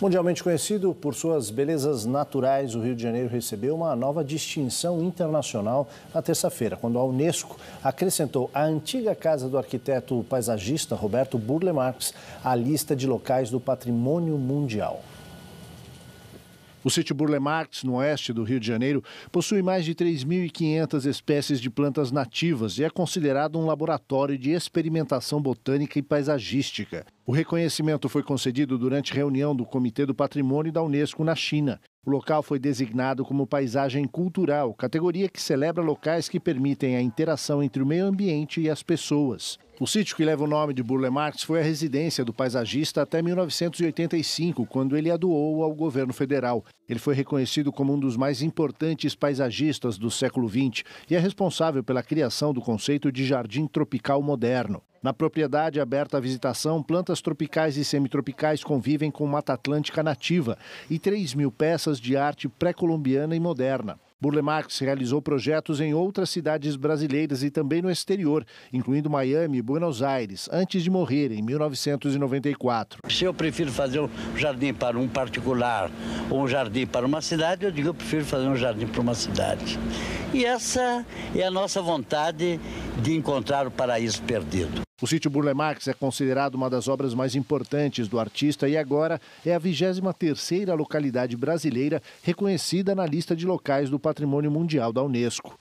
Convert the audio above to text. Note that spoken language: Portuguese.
Mundialmente conhecido por suas belezas naturais, o Rio de Janeiro recebeu uma nova distinção internacional na terça-feira, quando a Unesco acrescentou a antiga casa do arquiteto paisagista Roberto Burle Marx à lista de locais do patrimônio mundial. O sítio Burle Marx, no oeste do Rio de Janeiro, possui mais de 3.500 espécies de plantas nativas e é considerado um laboratório de experimentação botânica e paisagística. O reconhecimento foi concedido durante reunião do Comitê do Patrimônio da Unesco na China o local foi designado como paisagem cultural, categoria que celebra locais que permitem a interação entre o meio ambiente e as pessoas. O sítio que leva o nome de Burle Marx foi a residência do paisagista até 1985, quando ele a doou ao governo federal. Ele foi reconhecido como um dos mais importantes paisagistas do século XX e é responsável pela criação do conceito de jardim tropical moderno. Na propriedade aberta à visitação, plantas tropicais e semitropicais convivem com Mata Atlântica nativa e 3 mil peças de arte pré-colombiana e moderna. Burle Marx realizou projetos em outras cidades brasileiras e também no exterior, incluindo Miami e Buenos Aires, antes de morrer em 1994. Se eu prefiro fazer um jardim para um particular ou um jardim para uma cidade, eu digo que eu prefiro fazer um jardim para uma cidade. E essa é a nossa vontade de encontrar o paraíso perdido. O sítio Burle Marx é considerado uma das obras mais importantes do artista e agora é a 23ª localidade brasileira reconhecida na lista de locais do Patrimônio Mundial da Unesco.